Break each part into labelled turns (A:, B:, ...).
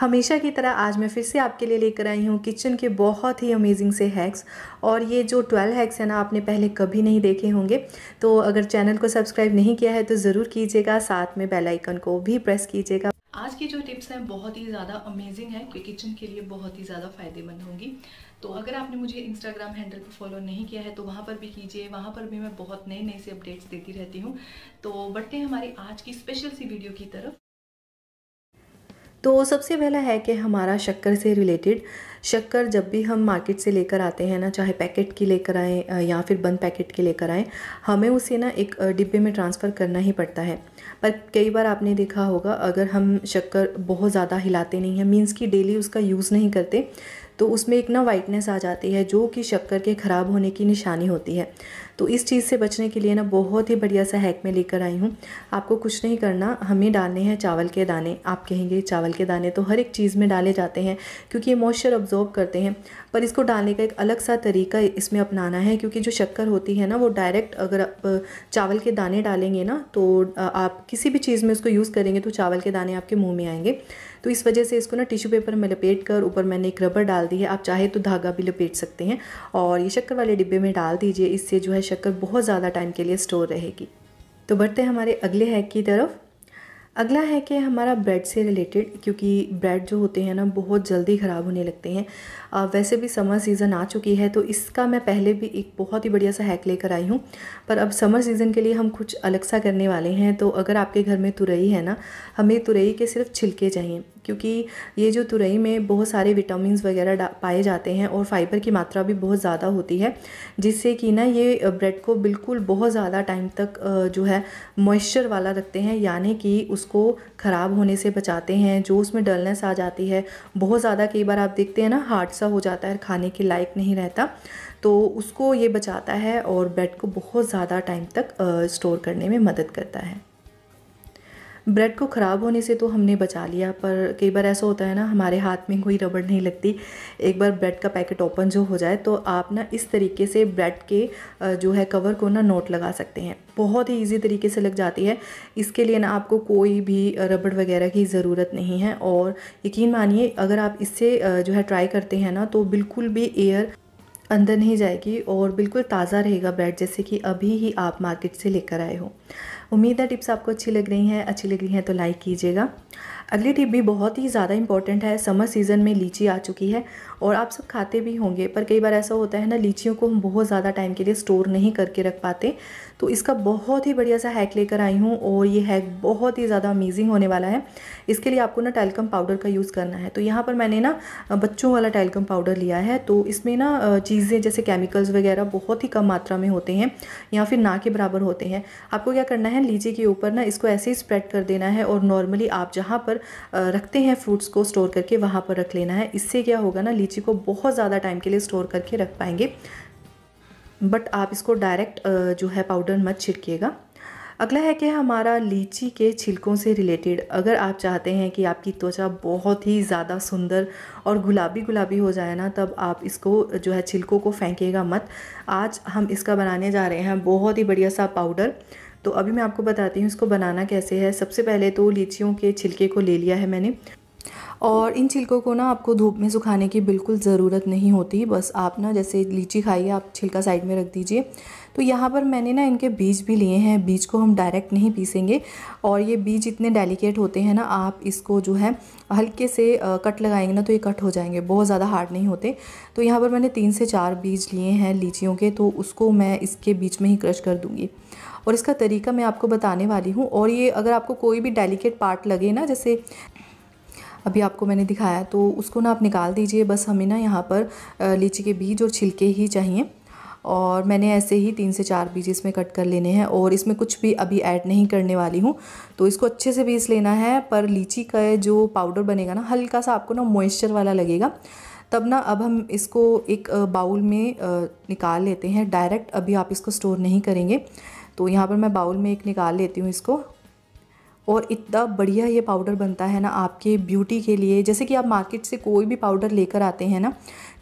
A: हमेशा की तरह आज मैं फिर से आपके लिए लेकर आई हूँ किचन के बहुत ही अमेजिंग से हैक्स और ये जो ट्वेल्व हैक्स है ना आपने पहले कभी नहीं देखे होंगे तो अगर चैनल को सब्सक्राइब नहीं किया है तो ज़रूर कीजिएगा साथ में बेल आइकन को भी प्रेस कीजिएगा आज की जो टिप्स हैं बहुत ही ज़्यादा अमेजिंग है कि किचन के लिए बहुत ही ज़्यादा फायदेमंद होंगी तो अगर आपने मुझे इंस्टाग्राम हैंडल पर फॉलो नहीं किया है तो वहाँ पर भी कीजिए वहाँ पर भी मैं बहुत नए नए से अपडेट्स देती रहती हूँ तो बढ़ते हैं हमारी आज की स्पेशल सी वीडियो की तरफ तो सबसे पहला है कि हमारा शक्कर से रिलेटेड शक्कर जब भी हम मार्केट से लेकर आते हैं ना चाहे पैकेट की लेकर आएँ या फिर बंद पैकेट की लेकर आएँ हमें उसे ना एक डिब्बे में ट्रांसफ़र करना ही पड़ता है पर कई बार आपने देखा होगा अगर हम शक्कर बहुत ज़्यादा हिलाते नहीं हैं मीन्स कि डेली उसका यूज़ नहीं करते तो उसमें एक ना वाइटनेस आ जाती है जो कि शक्कर के ख़राब होने की निशानी होती है तो इस चीज़ से बचने के लिए ना बहुत ही बढ़िया सा हैक मैं लेकर आई हूँ आपको कुछ नहीं करना हमें डालने हैं चावल के दाने आप कहेंगे चावल के दाने तो हर एक चीज़ में डाले जाते हैं क्योंकि ये मॉइस्चर ऑब्जॉर्व करते हैं पर इसको डालने का एक अलग सा तरीका इसमें अपनाना है क्योंकि जो शक्कर होती है ना वो डायरेक्ट अगर आप चावल के दाने डालेंगे ना तो आप किसी भी चीज़ में उसको यूज़ करेंगे तो चावल के दाने आपके मुँह में आएंगे तो इस वजह से इसको ना टिश्यू पेपर में लपेट कर ऊपर मैंने एक रबर डाल दी है आप चाहे तो धागा भी लपेट सकते हैं और ये शक्कर वाले डिब्बे में डाल दीजिए इससे जो है शक्कर बहुत ज़्यादा टाइम के लिए स्टोर रहेगी तो बढ़ते हैं हमारे अगले हैक की तरफ अगला है कि हमारा ब्रेड से रिलेटेड क्योंकि ब्रेड जो होते हैं ना बहुत जल्दी ख़राब होने लगते हैं वैसे भी समर सीज़न आ चुकी है तो इसका मैं पहले भी एक बहुत ही बढ़िया सा हैक लेकर आई हूँ पर अब समर सीज़न के लिए हम कुछ अलग सा करने वाले हैं तो अगर आपके घर में तुरई है ना हमें तुरई के सिर्फ छिलके चाहिए क्योंकि ये जो तुरई में बहुत सारे विटामिन वगैरह पाए जाते हैं और फाइबर की मात्रा भी बहुत ज़्यादा होती है जिससे कि ना ये ब्रेड को बिल्कुल बहुत ज़्यादा टाइम तक जो है मॉइस्चर वाला रखते हैं यानी कि उसको ख़राब होने से बचाते हैं जो उसमें डलनेस आ जाती है बहुत ज़्यादा कई बार आप देखते हैं ना हार्ड सा हो जाता है खाने के लायक नहीं रहता तो उसको ये बचाता है और ब्रेड को बहुत ज़्यादा टाइम तक स्टोर करने में मदद करता है ब्रेड को ख़राब होने से तो हमने बचा लिया पर कई बार ऐसा होता है ना हमारे हाथ में कोई रबड़ नहीं लगती एक बार ब्रेड का पैकेट ओपन जो हो जाए तो आप ना इस तरीके से ब्रेड के जो है कवर को ना नोट लगा सकते हैं बहुत ही ईजी तरीके से लग जाती है इसके लिए ना आपको कोई भी रबड़ वगैरह की ज़रूरत नहीं है और यकीन मानिए अगर आप इससे जो है ट्राई करते हैं ना तो बिल्कुल भी एयर अंदर नहीं जाएगी और बिल्कुल ताज़ा रहेगा ब्रेड जैसे कि अभी ही आप मार्केट से लेकर आए हो उम्मीद है टिप्स आपको अच्छी लग रही हैं अच्छी लग रही हैं तो लाइक कीजिएगा अगली टिप भी बहुत ही ज़्यादा इंपॉर्टेंट है समर सीज़न में लीची आ चुकी है और आप सब खाते भी होंगे पर कई बार ऐसा होता है ना लीचियों को हम बहुत ज़्यादा टाइम के लिए स्टोर नहीं करके रख पाते तो इसका बहुत ही बढ़िया सा हैक लेकर आई हूँ और ये हैक बहुत ही ज़्यादा अमेजिंग होने वाला है इसके लिए आपको ना टेलकम पाउडर का यूज़ करना है तो यहाँ पर मैंने ना बच्चों वाला टेलकम पाउडर लिया है तो इसमें ना चीज़ें जैसे केमिकल्स वगैरह बहुत ही कम मात्रा में होते हैं या फिर ना के बराबर होते हैं आपको क्या करना है लीची के ऊपर ना इसको ऐसे ही स्प्रेड कर देना है और नॉर्मली आप जहाँ पर रखते हैं फ्रूट्स को स्टोर करके वहाँ पर रख लेना है इससे क्या होगा ना लीची मिर्ची को बहुत ज़्यादा टाइम के लिए स्टोर करके रख पाएंगे बट आप इसको डायरेक्ट जो है पाउडर मत छिड़किएगा अगला है कि हमारा लीची के छिलकों से रिलेटेड अगर आप चाहते हैं कि आपकी त्वचा बहुत ही ज़्यादा सुंदर और गुलाबी गुलाबी हो जाए ना तब आप इसको जो है छिलकों को फेंकेगा मत आज हम इसका बनाने जा रहे हैं बहुत ही बढ़िया सा पाउडर तो अभी मैं आपको बताती हूँ इसको बनाना कैसे है सबसे पहले तो लीचियों के छिलके को ले लिया है मैंने और इन छिलकों को ना आपको धूप में सुखाने की बिल्कुल ज़रूरत नहीं होती बस आप ना जैसे लीची खाइए आप छिलका साइड में रख दीजिए तो यहाँ पर मैंने ना इनके बीज भी लिए हैं बीज को हम डायरेक्ट नहीं पीसेंगे और ये बीज इतने डेलिकेट होते हैं ना आप इसको जो है हल्के से कट लगाएंगे ना तो ये कट हो जाएंगे बहुत ज़्यादा हार्ड नहीं होते तो यहाँ पर मैंने तीन से चार बीज लिए हैं लीचियों के तो उसको मैं इसके बीच में ही क्रश कर दूँगी और इसका तरीका मैं आपको बताने वाली हूँ और ये अगर आपको कोई भी डेलीकेट पार्ट लगे ना जैसे अभी आपको मैंने दिखाया तो उसको ना आप निकाल दीजिए बस हमें ना यहाँ पर लीची के बीज और छिलके ही चाहिए और मैंने ऐसे ही तीन से चार बीज इसमें कट कर लेने हैं और इसमें कुछ भी अभी ऐड नहीं करने वाली हूँ तो इसको अच्छे से पीस लेना है पर लीची का जो पाउडर बनेगा ना हल्का सा आपको ना मॉइस्चर वाला लगेगा तब ना अब हम इसको एक बाउल में निकाल लेते हैं डायरेक्ट अभी आप इसको स्टोर नहीं करेंगे तो यहाँ पर मैं बाउल में एक निकाल लेती हूँ इसको और इतना बढ़िया ये पाउडर बनता है ना आपके ब्यूटी के लिए जैसे कि आप मार्केट से कोई भी पाउडर लेकर आते हैं ना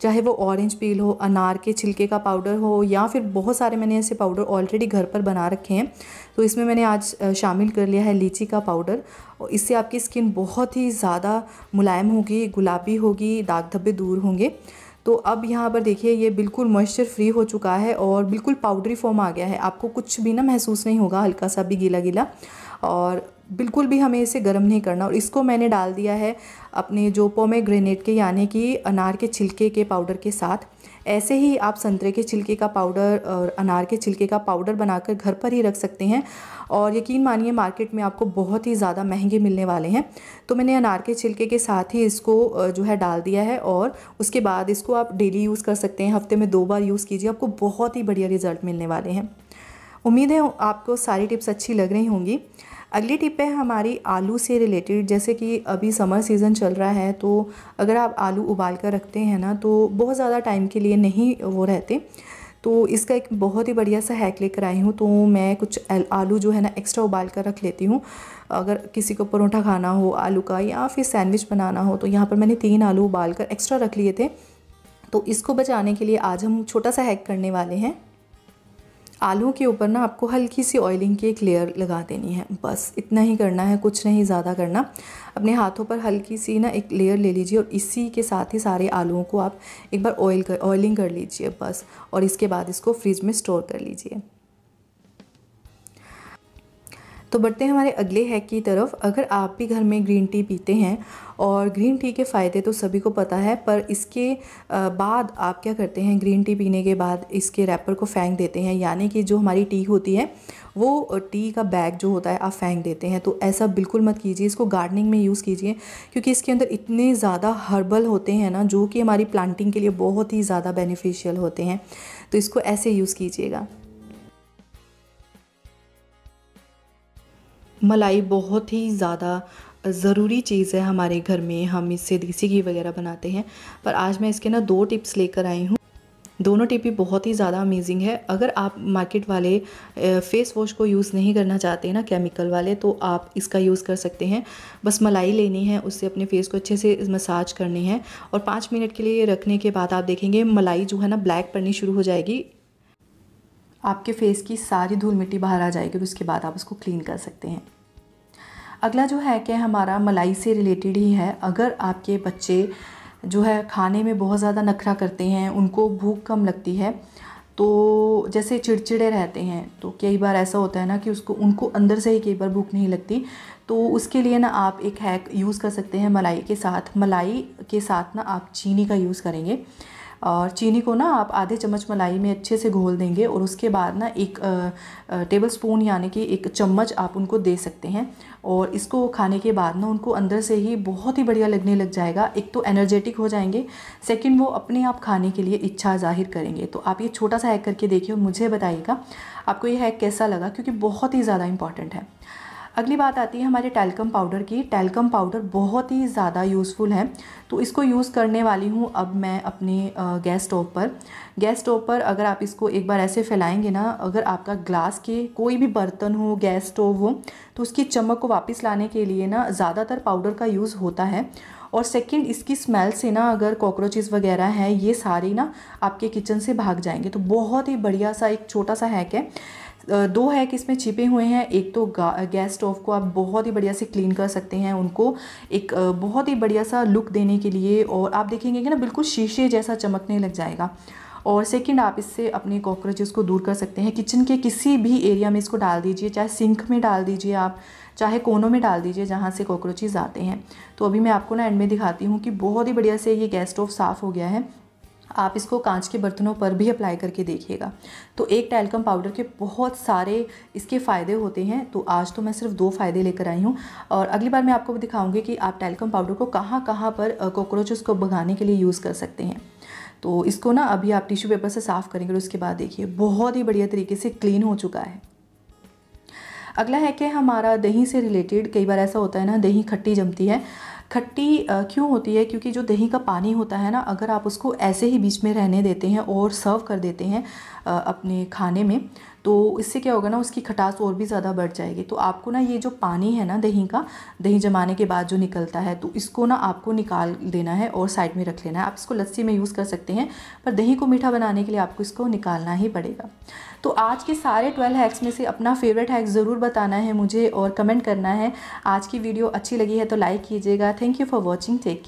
A: चाहे वो ऑरेंज पील हो अनार के छिलके का पाउडर हो या फिर बहुत सारे मैंने ऐसे पाउडर ऑलरेडी घर पर बना रखे हैं तो इसमें मैंने आज शामिल कर लिया है लीची का पाउडर और इससे आपकी स्किन बहुत ही ज़्यादा मुलायम होगी गुलाबी होगी दाग धब्बे दूर होंगे तो अब यहाँ पर देखिए ये बिल्कुल मॉइस्चर फ्री हो चुका है और बिल्कुल पाउडरी फॉर्म आ गया है आपको कुछ भी ना महसूस नहीं होगा हल्का सा भी गीला गीला और बिल्कुल भी हमें इसे गर्म नहीं करना और इसको मैंने डाल दिया है अपने जो पोमे ग्रेनेड के यानी कि अनार के छिलके के पाउडर के साथ ऐसे ही आप संतरे के छिलके का पाउडर और अनार के छिलके का पाउडर बनाकर घर पर ही रख सकते हैं और यकीन मानिए मार्केट में आपको बहुत ही ज़्यादा महंगे मिलने वाले हैं तो मैंने अनार के छिलके के साथ ही इसको जो है डाल दिया है और उसके बाद इसको आप डेली यूज़ कर सकते हैं हफ्ते में दो बार यूज़ कीजिए आपको बहुत ही बढ़िया रिज़ल्ट मिलने वाले हैं उम्मीद है आपको सारी टिप्स अच्छी लग रही होंगी अगली टिप है हमारी आलू से रिलेटेड जैसे कि अभी समर सीज़न चल रहा है तो अगर आप आलू उबाल कर रखते हैं ना तो बहुत ज़्यादा टाइम के लिए नहीं वो रहते तो इसका एक बहुत ही बढ़िया सा हैक लेकर आई हूँ तो मैं कुछ आलू जो है ना एक्स्ट्रा उबाल कर रख लेती हूँ अगर किसी को परोठा खाना हो आलू का या फिर सैंडविच बनाना हो तो यहाँ पर मैंने तीन आलू उबाल कर एक्स्ट्रा रख लिए थे तो इसको बचाने के लिए आज हम छोटा सा हैक करने वाले हैं आलू के ऊपर ना आपको हल्की सी ऑयलिंग की एक लेयर लगा देनी है बस इतना ही करना है कुछ नहीं ज़्यादा करना अपने हाथों पर हल्की सी ना एक लेयर ले लीजिए और इसी के साथ ही सारे आलूओं को आप एक बार ऑयल कर ऑयलिंग कर लीजिए बस और इसके बाद इसको फ्रिज में स्टोर कर लीजिए तो बढ़ते हैं हमारे अगले हैक की तरफ अगर आप भी घर में ग्रीन टी पीते हैं और ग्रीन टी के फ़ायदे तो सभी को पता है पर इसके बाद आप क्या करते हैं ग्रीन टी पीने के बाद इसके रैपर को फेंक देते हैं यानी कि जो हमारी टी होती है वो टी का बैग जो होता है आप फेंक देते हैं तो ऐसा बिल्कुल मत कीजिए इसको गार्डनिंग में यूज़ कीजिए क्योंकि इसके अंदर इतने ज़्यादा हर्बल होते हैं ना जो कि हमारी प्लांटिंग के लिए बहुत ही ज़्यादा बेनिफिशियल होते हैं तो इसको ऐसे यूज़ कीजिएगा मलाई बहुत ही ज़्यादा ज़रूरी चीज़ है हमारे घर में हम इससे देसी घी वगैरह बनाते हैं पर आज मैं इसके ना दो टिप्स लेकर आई हूँ दोनों टिप भी बहुत ही ज़्यादा अमेजिंग है अगर आप मार्केट वाले फेस वॉश को यूज़ नहीं करना चाहते हैं ना केमिकल वाले तो आप इसका यूज़ कर सकते हैं बस मलाई लेनी है उससे अपने फेस को अच्छे से मसाज करनी है और पाँच मिनट के लिए रखने के बाद आप देखेंगे मलाई जो है ना ब्लैक पड़नी शुरू हो जाएगी आपके फेस की सारी धूल मिट्टी बाहर आ जाएगी और उसके बाद आप उसको क्लीन कर सकते हैं अगला जो है कि हमारा मलाई से रिलेटेड ही है अगर आपके बच्चे जो है खाने में बहुत ज़्यादा नखरा करते हैं उनको भूख कम लगती है तो जैसे चिड़चिड़े रहते हैं तो कई बार ऐसा होता है ना कि उसको उनको अंदर से ही कई बार भूख नहीं लगती तो उसके लिए ना आप एक हैक यूज़ कर सकते हैं मलाई के साथ मलाई के साथ ना आप चीनी का यूज़ करेंगे और चीनी को ना आप आधे चम्मच मलाई में अच्छे से घोल देंगे और उसके बाद ना एक टेबल स्पून यानी कि एक चम्मच आप उनको दे सकते हैं और इसको खाने के बाद ना उनको अंदर से ही बहुत ही बढ़िया लगने लग जाएगा एक तो एनर्जेटिक हो जाएंगे सेकंड वो अपने आप खाने के लिए इच्छा जाहिर करेंगे तो आप ये छोटा सा हैक करके देखिए और मुझे बताइएगा आपको ये हैक कैसा लगा क्योंकि बहुत ही ज़्यादा इंपॉर्टेंट है अगली बात आती है हमारे टैलकम पाउडर की टैलकम पाउडर बहुत ही ज़्यादा यूज़फुल है तो इसको यूज़ करने वाली हूँ अब मैं अपने गैस स्टोव पर गैस स्टोव पर अगर आप इसको एक बार ऐसे फैलाएंगे ना अगर आपका ग्लास के कोई भी बर्तन हो गैस स्टोव हो तो उसकी चमक को वापस लाने के लिए ना ज़्यादातर पाउडर का यूज़ होता है और सेकंड इसकी स्मेल से ना अगर कॉकरोचेज़ वगैरह हैं ये सारी ना आपके किचन से भाग जाएंगे तो बहुत ही बढ़िया सा एक छोटा सा हैक है दो हैक इसमें छिपे हुए हैं एक तो गैस स्टोव को आप बहुत ही बढ़िया से क्लीन कर सकते हैं उनको एक बहुत ही बढ़िया सा लुक देने के लिए और आप देखेंगे कि ना बिल्कुल शीशे जैसा चमकने लग जाएगा और सेकंड आप इससे अपने कॉकरोचेस को दूर कर सकते हैं किचन के किसी भी एरिया में इसको डाल दीजिए चाहे सिंक में डाल दीजिए आप चाहे कोनों में डाल दीजिए जहाँ से कॉकरोचेज़ आते हैं तो अभी मैं आपको ना एंड में दिखाती हूँ कि बहुत ही बढ़िया से ये गैस स्टोव साफ़ हो गया है आप इसको कांच के बर्तनों पर भी अप्लाई करके देखिएगा तो एक टैलकम पाउडर के बहुत सारे इसके फ़ायदे होते हैं तो आज तो मैं सिर्फ दो फ़ायदे लेकर आई हूँ और अगली बार मैं आपको भी दिखाऊँगी कि आप टैलकम पाउडर को कहाँ कहाँ पर कॉकरोचेस को भगाने के लिए यूज़ कर सकते हैं तो इसको ना अभी आप टिश्यू पेपर से साफ़ करेंगे और उसके बाद देखिए बहुत ही बढ़िया तरीके से क्लीन हो चुका है अगला है कि हमारा दही से रिलेटेड कई बार ऐसा होता है ना दही खट्टी जमती है खट्टी क्यों होती है क्योंकि जो दही का पानी होता है ना अगर आप उसको ऐसे ही बीच में रहने देते हैं और सर्व कर देते हैं अपने खाने में तो इससे क्या होगा ना उसकी खटास और भी ज़्यादा बढ़ जाएगी तो आपको ना ये जो पानी है ना दही का दही जमाने के बाद जो निकलता है तो इसको ना आपको निकाल देना है और साइड में रख लेना है आप इसको लस्सी में यूज़ कर सकते हैं पर दही को मीठा बनाने के लिए आपको इसको निकालना ही पड़ेगा तो आज के सारे ट्वेल्व हैक्स में से अपना फेवरेट हैक ज़रूर बताना है मुझे और कमेंट करना है आज की वीडियो अच्छी लगी है तो लाइक कीजिएगा thank you for watching take